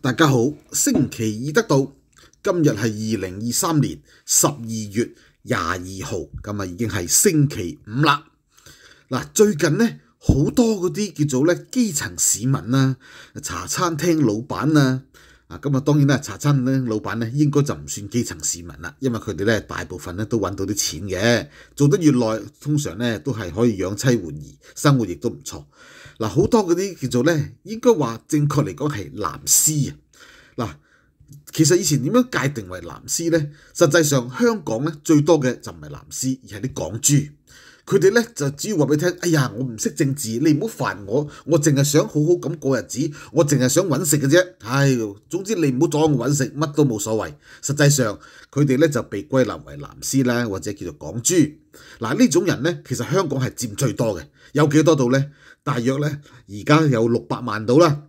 大家好，星期二得到，今日系二零二三年十二月廿二号，咁啊已经系星期五啦。嗱，最近咧好多嗰啲叫做咧基层市民啦，茶餐厅老板啦，啊，咁啊，当然啦，茶餐厅老板咧应该就唔算基层市民啦，因为佢哋咧大部分咧都揾到啲钱嘅，做得越耐，通常咧都系可以养妻活儿，生活亦都唔错。嗱，好多嗰啲叫做咧，應該話正確嚟講係藍絲啊。嗱，其實以前點樣界定為藍絲咧？實際上香港咧最多嘅就唔係藍絲，而係啲港豬。佢哋咧就只要話俾聽：，哎呀，我唔識政治，你唔好煩我，我淨係想好好咁過日子，我淨係想揾食嘅啫。唉，總之你唔好阻我揾食，乜都冇所謂。實際上佢哋咧就被歸納為藍絲啦，或者叫做港豬。嗱，呢種人咧其實香港係佔最多嘅，有幾多度咧？大約咧，而家有六百萬到啦。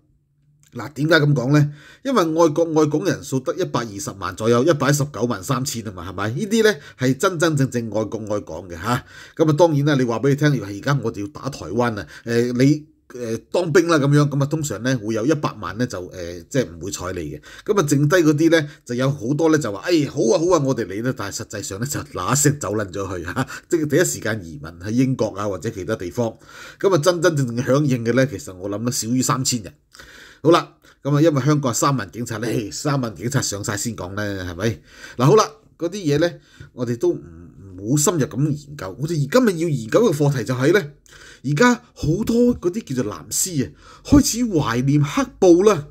嗱，點解咁講咧？因為外國外港人數得一百二十萬左右，一百一十九萬三千啊嘛，係咪？呢啲咧係真真正正外國外港嘅嚇。咁啊，當然啦，你話俾你聽，而家我哋要打台灣啊！你。誒當兵啦咁樣，咁啊通常咧會有一百萬咧就誒即係唔會睬你嘅，咁啊剩低嗰啲咧就有好多咧就話誒好啊好啊我哋嚟啦，但係實際上咧就嗱聲走撚咗去嚇，即係第一時間移民喺英國啊或者其他地方，咁啊真真正正響應嘅咧其實我諗咧少於三千人。好啦，咁啊因為香港三萬警察咧，三萬警察上晒先講咧係咪？嗱好啦，嗰啲嘢咧我哋都唔。好深入咁研究，我哋而今日要研究嘅课题就系呢：而家好多嗰啲叫做蓝师啊，开始怀念黑布啦。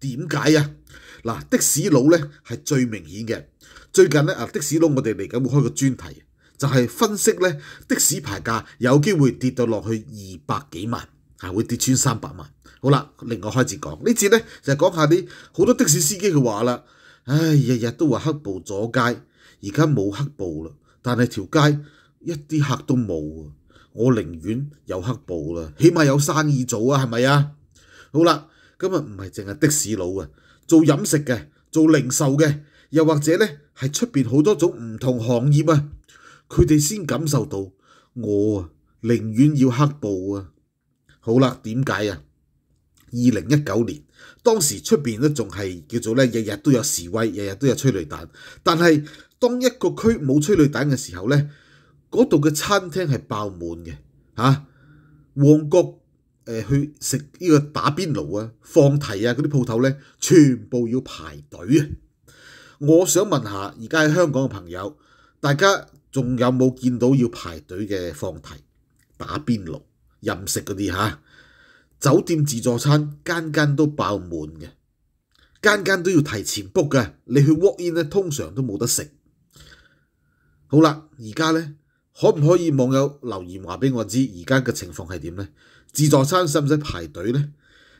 点解啊？嗱的士佬呢系最明显嘅。最近呢，啊的士佬，我哋嚟紧会开个专题，就系分析呢的士牌价有机会跌到落去二百几万系会跌穿三百万。好啦，另外开始讲呢节呢，就系讲下啲好多的士司机嘅话啦。唉，日日都话黑布阻街，而家冇黑布啦。但係條街一啲客都冇，啊！我寧願有黑暴啦，起碼有生意做啊，係咪啊？好啦，咁啊唔係淨係的士佬啊，做飲食嘅，做零售嘅，又或者咧係出邊好多種唔同行業啊，佢哋先感受到我啊寧願要黑暴啊。好啦，點解啊？二零一九年當時出面呢，仲係叫做咧，日日都有示威，日日都有催淚彈，但係。当一个区冇催泪弹嘅时候咧，嗰度嘅餐厅系爆满嘅吓。旺角诶，去食呢个打边炉啊、放题啊嗰啲铺头咧，全部要排队啊！我想问下，而家喺香港嘅朋友，大家仲有冇见到要排队嘅放题、打边炉、任食嗰啲吓？酒店自助餐间间都爆满嘅，间间都要提前 book 嘅。你去 walk in 咧，通常都冇得食。好啦，而家咧可唔可以網友留言話俾我知而家嘅情況係點咧？自助餐使唔使排隊咧？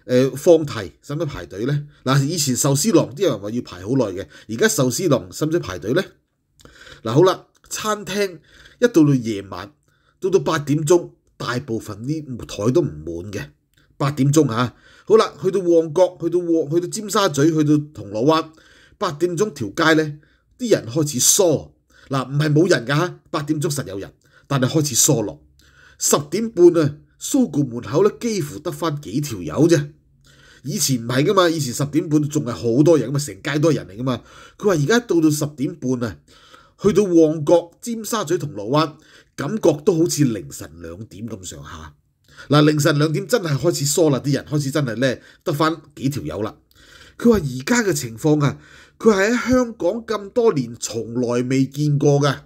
誒，放題使唔使排隊咧？嗱，以前壽司郎啲人話要排好耐嘅，而家壽司郎使唔使排隊咧？嗱，好啦，餐廳一到到夜晚到到八點鐘，大部分啲台都唔滿嘅。八點鐘吓，好啦，去到旺角，去到旺，去到尖沙咀，去到銅鑼灣，八點鐘條街咧啲人開始疏。嗱，唔係冇人噶，八點鐘實有人，但係開始疏落。十點半啊，蘇閣門口咧幾乎得翻幾條友啫。以前唔係噶嘛，以前十點半仲係好多人，咁嘛，成街都係人嚟噶嘛。佢話而家到到十點半啊，去到旺角、尖沙咀、銅鑼灣，感覺都好似凌晨兩點咁上下。嗱，凌晨兩點真係開始疏啦，啲人開始真係咧得翻幾條友啦。佢話：而家嘅情況啊，佢係喺香港咁多年，從來未見過㗎。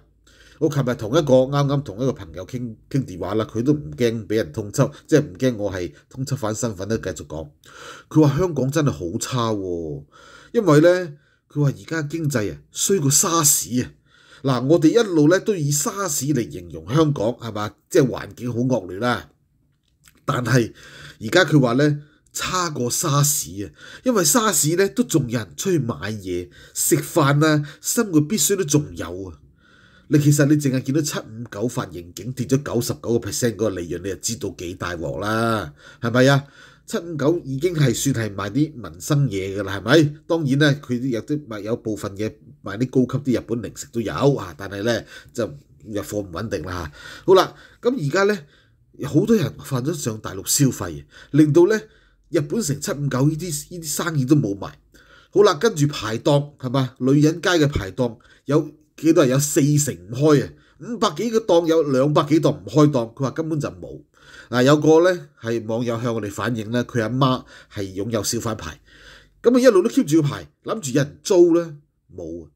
我琴日同一個啱啱同一個朋友傾傾電話啦，佢都唔驚俾人通緝，即係唔驚我係通緝犯身份咧繼續講。佢話香港真係好差，因為咧，佢話而家經濟啊，衰過沙士啊。嗱，我哋一路咧都以沙士嚟形容香港係嘛，即係環境好惡劣啦。但係而家佢話咧。差過沙士啊！因為沙士咧都仲有人出去買嘢食飯啊，生活必須都仲有啊。你其實你淨係見到七五九發刑警跌咗九十九個 percent 嗰個利潤，你就知道幾大鑊啦，係咪啊？七五九已經係算係賣啲民生嘢㗎啦，係咪？當然咧，佢有啲賣有部分嘅賣啲高級啲日本零食都有啊，但係咧就入貨唔穩定啦好啦，咁而家咧好多人犯咗上大陸消費，令到咧。日本城七五九呢啲呢啲生意都冇埋，好啦，跟住排檔係嘛？女人街嘅排檔有幾多人有四成唔開啊？五百幾個檔有兩百幾檔唔開檔，佢話根本就冇嗱。有個咧係網友向我哋反映咧，佢阿媽係擁有小贩牌，咁啊一路都 keep 住個牌，諗住有人租咧，冇。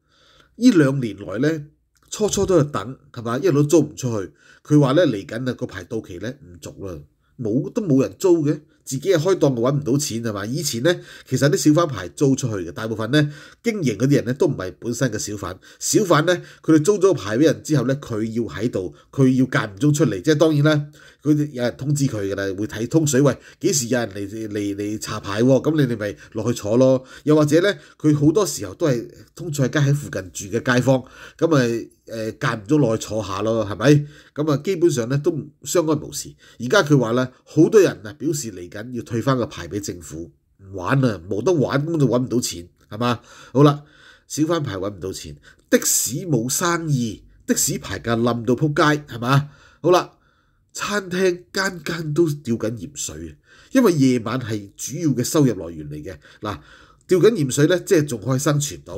呢兩年來咧，初初都系等係嘛，一路都租唔出去。佢話咧嚟緊啊個牌到期咧唔续啦，冇都冇人租嘅。自己係開檔嘅揾唔到錢係嘛？以前咧其實啲小販牌租出去嘅，大部分咧經營嗰啲人咧都唔係本身嘅小販，小販咧佢哋租咗牌俾人之後咧，佢要喺度，佢要間唔中出嚟，即係當然啦，佢哋有人通知佢嘅啦，會睇通水位幾時有人嚟嚟嚟查牌喎？咁你哋咪落去坐咯。又或者咧，佢好多時候都係通菜街喺附近住嘅街坊，咁咪誒間唔中落去坐下咯，係咪？咁啊，基本上咧都相安無事。而家佢話咧，好多人啊表示嚟緊要退翻個牌俾政府，唔玩啊，冇得玩咁就揾唔到錢，係嘛？好啦，少翻牌揾唔到錢，的士冇生意，的士牌價冧到扑街，係嘛？好啦。餐廳間間都吊緊鹽水，因為夜晚係主要嘅收入來源嚟嘅。嗱，釣緊鹽水咧，即係仲可以生存到。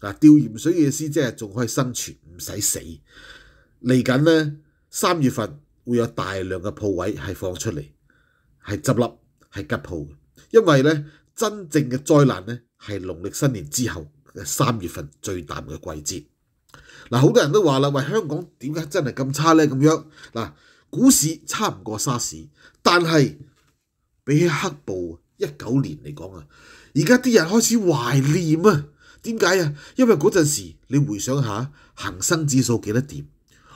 嗱，釣鹽水嘅意思即係仲可以生存，唔使死。嚟緊咧，三月份會有大量嘅鋪位係放出嚟，係執笠，係吉鋪。因為咧，真正嘅災難咧係農曆新年之後嘅三月份最淡嘅季節。嗱，好多人都話啦：，喂，香港點解真係咁差咧？咁樣嗱。股市差唔過沙士，但系比起黑暴一九年嚟讲啊，而家啲人開始懷念啊？點解啊？因為嗰陣時你回想下恒生指數幾多點？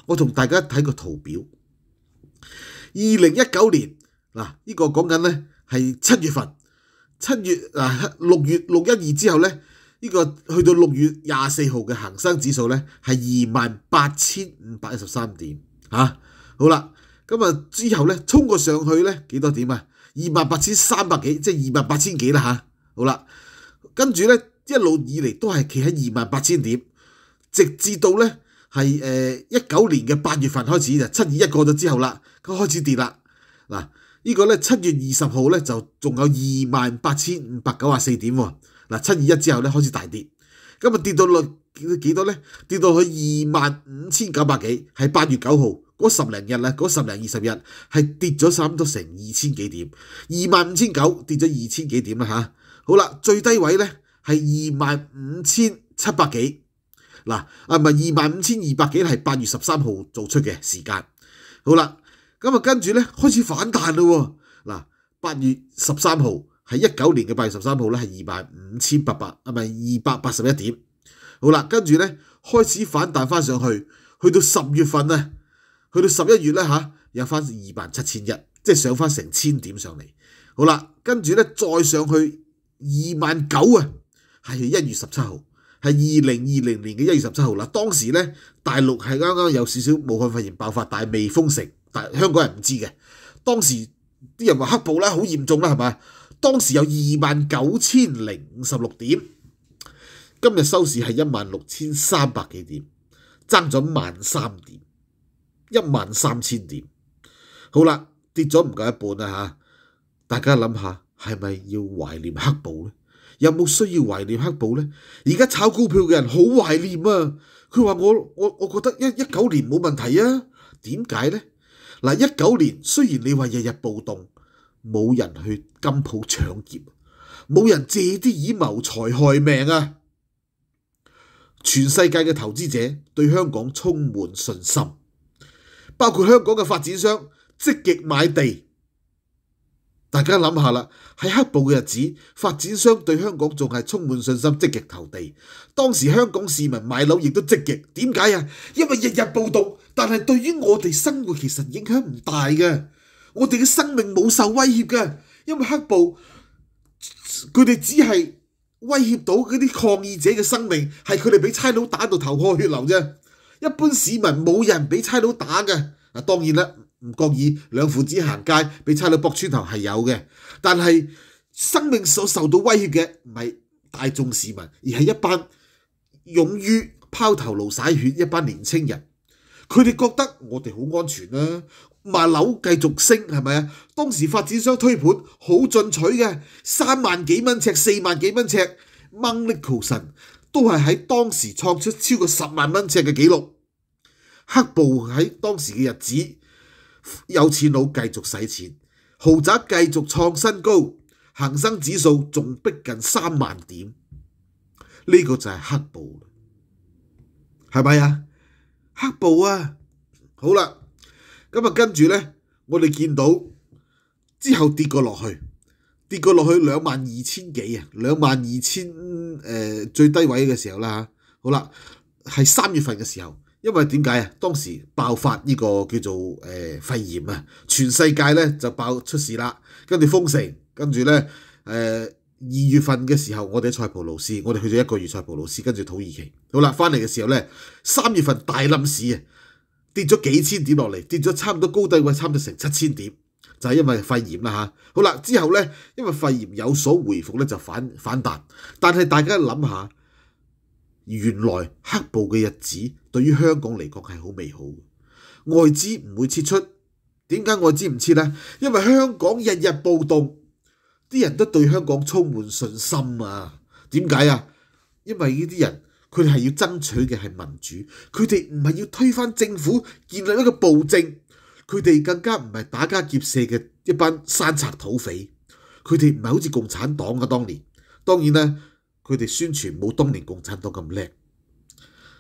我同大家睇個圖表，二零一九年嗱，呢個講緊咧係七月份，七月嗱六月六一二之後咧，呢個去到六月廿四號嘅恒生指數咧係二萬八千五百一十三點嚇。好啦。咁啊，之后咧冲过上去咧，几多点啊？二万八千三百几，即系二万八千几啦吓。好啦，跟住咧一路以嚟都系企喺二万八千点，直至到咧系诶一九年嘅八月份开始就七二一过咗之后啦，咁开始跌啦。嗱，呢个咧七月二十号咧就仲有二万八千五百九十四点喎。嗱，七二一之后咧开始大跌，咁啊跌到落几多咧？跌到去二万五千九百几，系八月九号。嗰十零日咧，嗰十零二十日係跌咗三多成二千幾點，二萬五千九跌咗二千幾點啦嚇。好啦，最低位咧係二萬五千七百幾嗱，啊唔係二萬五千二百幾係八月十三號做出嘅時間。好啦，咁啊跟住咧開始反彈咯嗱。八月十三號係一九年嘅八月十三號咧，係二萬五千八百啊咪二百八十一點。好啦，跟住咧開始反彈翻上去，去到十月份咧。去到十一月咧嚇，有翻二萬七千一，即係上翻成千點上嚟。好啦，跟住咧再上去二萬九啊，係一月十七號，係二零二零年嘅一月十七號啦。當時咧大陸係啱啱有少少武漢肺炎爆發，但係未封城，但香港人唔知嘅。當時啲人話黑暴啦，好嚴重啦，係咪？當時有二萬九千零五十六點，今日收市係一萬六千三百幾點，爭咗萬三點。一萬三千點，好啦，跌咗唔夠一半啊！嚇，大家諗下，係咪要懷念黑暴咧？有冇需要懷念黑暴咧？而家炒股票嘅人好懷念啊！佢話：我我我覺得一一九年冇問題啊？點解咧？嗱，一九年雖然你話日日暴動，冇人去金鋪搶劫，冇人借啲以謀財害命啊！全世界嘅投資者對香港充滿信心。包括香港嘅發展商積極買地，大家諗下啦，喺黑暴嘅日子，發展商對香港仲係充滿信心，積極投地。當時香港市民買樓亦都積極，點解啊？因為日日暴道，但係對於我哋生活其實影響唔大嘅，我哋嘅生命冇受威脅嘅，因為黑暴佢哋只係威脅到嗰啲抗議者嘅生命，係佢哋俾差佬打到頭破血流啫。一般市民冇人俾差佬打嘅，啊，當然啦，唔覺意兩父子行街俾差佬搏穿頭係有嘅，但係生命所受到威脅嘅唔係大眾市民，而係一班勇於拋頭露灑血一班年青人。佢哋覺得我哋好安全啦，賣樓繼續升係咪啊？當時發展商推盤好進取嘅，三萬幾蚊尺、四萬幾蚊尺 m n i c l e 神，都係喺當時創出超過十萬蚊尺嘅記錄。黑布喺當時嘅日子，有錢佬繼續使錢，豪宅繼續創新高，恒生指數仲逼近三萬點，呢個就係黑布，係咪啊？黑布啊！好啦，咁啊跟住咧，我哋見到之後跌過落去，跌過落去兩萬二千幾啊，兩萬二千誒最低位嘅時候啦好啦，係三月份嘅時候。因為點解啊？當時爆發呢個叫做誒肺炎啊，全世界咧就爆出事啦，跟住封城，跟住咧誒二月份嘅時候，我哋喺塞浦路斯，我哋去咗一個月塞浦路斯，跟住土耳其，好啦，翻嚟嘅時候咧，三月份大冧市啊，跌咗幾千點落嚟，跌咗差唔多高低位差唔多成七千點，就係因為肺炎啦嚇。好啦，之後咧，因為肺炎有所回復咧，就反反彈，但係大家諗下，原來黑暴嘅日子。對於香港嚟講係好美好，外資唔會撤出。點解外資唔撤呢？因為香港日日暴動，啲人都對香港充滿信心啊！點解啊？因為呢啲人佢哋係要爭取嘅係民主，佢哋唔係要推翻政府建立一個暴政，佢哋更加唔係打家劫舍嘅一班山賊土匪，佢哋唔係好似共產黨啊！當年當然咧，佢哋宣傳冇當年共產黨咁叻，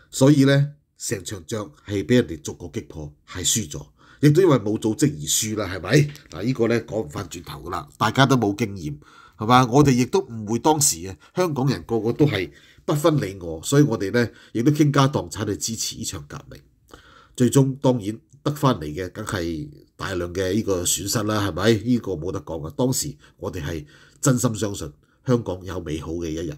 所以咧。成場仗係俾人哋逐個擊破，係輸咗，亦都因為冇組織而輸啦，係咪嗱？依個咧講唔翻轉頭噶啦，大家都冇經驗係嘛？我哋亦都唔會當時嘅香港人個個都係不分你我，所以我哋咧亦都傾家蕩產去支持呢場革命。最終當然得翻嚟嘅梗係大量嘅呢個損失啦，係咪？依個冇得講嘅。當時我哋係真心相信香港有美好嘅一日。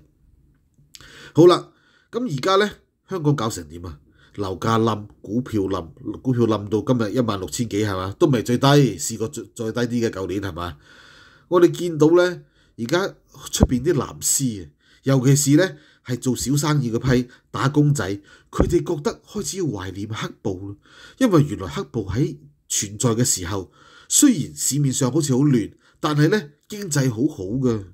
好啦，咁而家咧香港搞成點啊？樓價冧，股票冧，股票冧到今日一萬六千幾係嘛？都未最低，試過再低啲嘅舊年係嘛？我哋見到呢，而家出面啲藍絲啊，尤其是呢係做小生意嗰批打工仔，佢哋覺得開始要懷念黑暴，因為原來黑暴喺存在嘅時候，雖然市面上好似好亂，但係呢經濟好好㗎。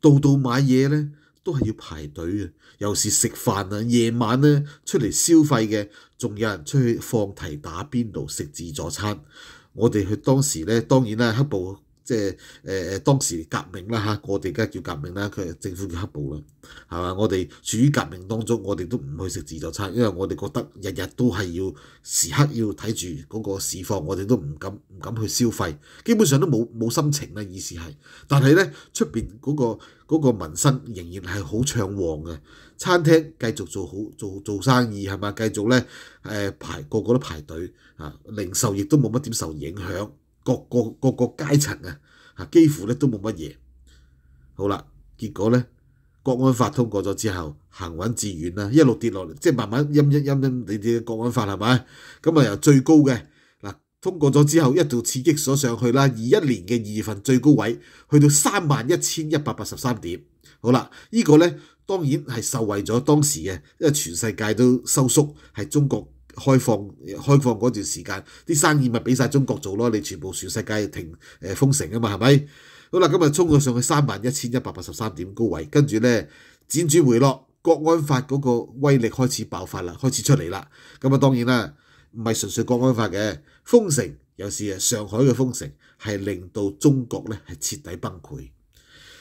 度度買嘢呢。都係要排隊嘅，又是食飯啊，夜晚咧出嚟消費嘅，仲有人出去放題打邊爐食自助餐。我哋去當時咧，當然啦，黑布。即係誒誒當時革命啦嚇，我哋而家叫革命啦，佢政府叫黑暴啦，係嘛？我哋處於革命當中，我哋都唔去食自助餐，因為我哋覺得日日都係要時刻要睇住嗰個市況，我哋都唔敢唔敢去消費，基本上都冇冇心情啦，意思係。但係咧，出邊嗰個嗰個民生仍然係好暢旺嘅，餐廳繼續做好做做生意係嘛？繼續咧誒排個個都排隊啊，零售亦都冇乜點受影響。各個各個階層啊，嚇幾乎咧都冇乜嘢。好啦，結果咧，國安法通過咗之後，行穩致遠啦，一路跌落嚟，即係慢慢陰陰陰陰，你哋嘅國安法係咪？咁啊由最高嘅嗱通過咗之後，一度刺激咗上去啦，二一年嘅二月份最高位去到三萬一千一百八十三點。好啦，呢個咧當然係受惠咗當時嘅，因為全世界都收縮，係中國。開放開放嗰段時間，啲生意咪俾曬中國做咯。你全部全世界停誒封城啊嘛，係咪？好啦，今日衝咗上去三萬一千一百八十三點高位，跟住咧展轉回落。國安法嗰個威力開始爆發啦，開始出嚟啦。咁啊，當然啦，唔係純粹國安法嘅封城，有時啊，上海嘅封城係令到中國咧係徹底崩潰。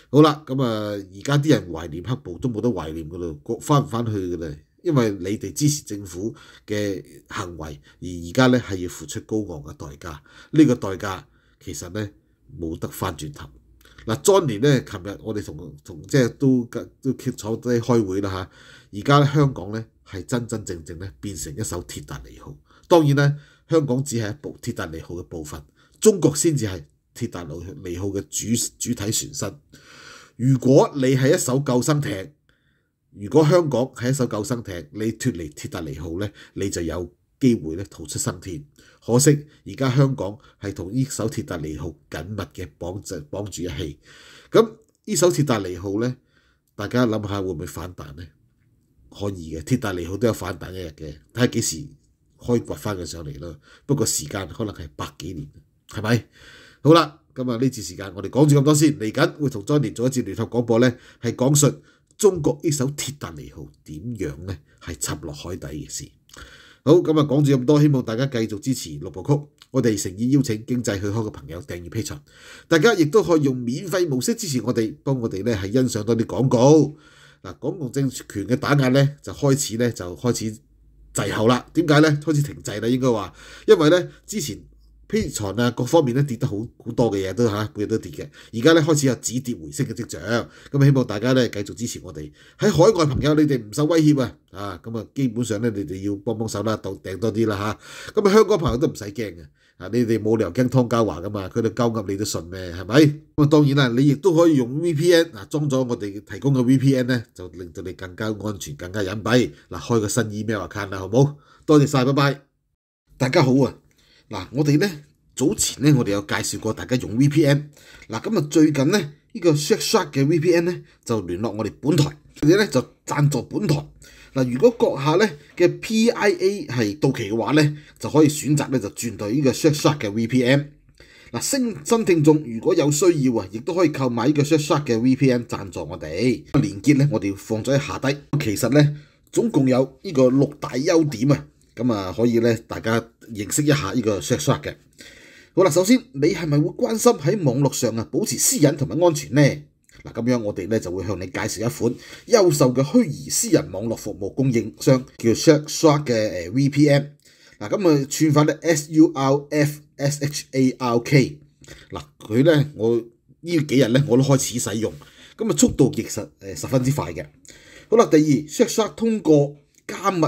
好啦，咁啊，而家啲人懷念黑暴都冇得懷念噶啦，國翻唔翻去噶啦。因為你哋支持政府嘅行為，而而家咧係要付出高昂嘅代價。呢個代價其實咧冇得翻轉頭。嗱，Johnny 咧，琴日我哋同同即係都都坐低開會啦嚇。而家香港咧係真真正正咧變成一艘鐵達尼號。當然咧，香港只係一部鐵達尼號嘅部分，中國先至係鐵達尼號嘅主主體船身。如果你係一艘救生艇。如果香港係一艘救生艇，你脱離鐵達尼號咧，你就有機會咧逃出生天。可惜而家香港係同呢艘鐵達尼號緊密嘅綁著綁住一氣。咁呢艘鐵達尼號咧，大家諗下會唔會反彈咧？可以嘅，鐵達尼號都有反彈一日嘅，睇下幾時開掘翻佢上嚟咯。不過時間可能係百幾年，係咪？好啦，咁啊呢次時間我哋講住咁多先，嚟緊會同莊年做一次聯合廣播咧，係講述。中國呢艘鐵達尼號點樣咧係沉落海底嘅事？好咁啊，講住咁多，希望大家繼續支持六部曲。我哋誠意邀請經濟許可嘅朋友訂義批存，大家亦都可以用免費模式支持我哋，幫我哋咧係欣賞多啲廣告。嗱，港共政權嘅打壓咧就開始咧就開始滯後啦。點解咧開始停滯啦？應該話，因為咧之前。P 船啊，各方面咧跌得好好多嘅嘢都嚇，每日都跌嘅。而家咧開始有止跌回升嘅跡象，咁希望大家咧繼續支持我哋喺海外朋友，你哋唔受威脅啊！啊，咁啊基本上咧，你哋要幫幫手啦，多訂多啲啦嚇。咁啊，香港朋友都唔使驚嘅啊，你哋冇理由驚湯家華噶嘛，佢哋鳩鴨你都信咩？係咪？咁啊，當然啦，你亦都可以用 VPN 啊，裝咗我哋提供嘅 VPN 咧，就令到你更加安全、更加隱蔽。嗱，開個新 email account 啦，好唔好？多謝曬，拜拜！大家好啊！嗱，我哋咧早前咧，我哋有介紹過大家用 VPN。嗱，咁啊最近咧，呢個 Shack s h a r k 嘅 VPN 咧就聯絡我哋本台，佢哋咧就贊助本台。嗱，如果閣下咧嘅 PIA 係到期嘅話咧，就可以選擇咧就轉到呢個 Shack s h a r k 嘅 VPN。嗱，新新聽眾如果有需要啊，亦都可以購買呢個 Shack s h a r k 嘅 VPN 贊助我哋。連結咧，我哋放咗喺下低。其實咧，總共有呢個六大優點啊。咁啊，可以咧，大家認識一下呢個 Shark 嘅。好啦，首先你係咪會關心喺網絡上啊，保持私隱同埋安全呢？嗱，咁樣我哋咧就會向你介紹一款優秀嘅虛擬私人網絡服務供應商，叫 Shark 嘅 VPN。嗱，咁啊，串翻咧 S-U-R-F-S-H-A-R-K。嗱，佢咧我呢幾日咧我都開始使用，咁啊速度亦實誒十分之快嘅。好啦，第二 Shark 通過加密。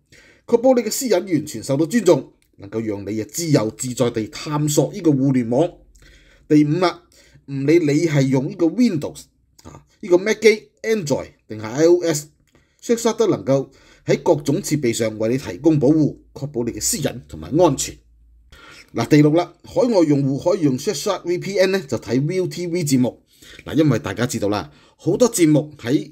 确保你嘅私隐完全受到尊重，能够让你啊自由自在地探索呢个互联网。第五啦，唔理你系用呢个 Windows 啊，呢个 Mac 机、Android 定系 iOS，Shadow 都能够喺各种设备上为你提供保护，确保你嘅私隐同埋安全。嗱，第六啦，海外用户可以用 s h a h o t VPN 咧，就睇 Real TV 节目。嗱，因为大家知道啦，好多节目喺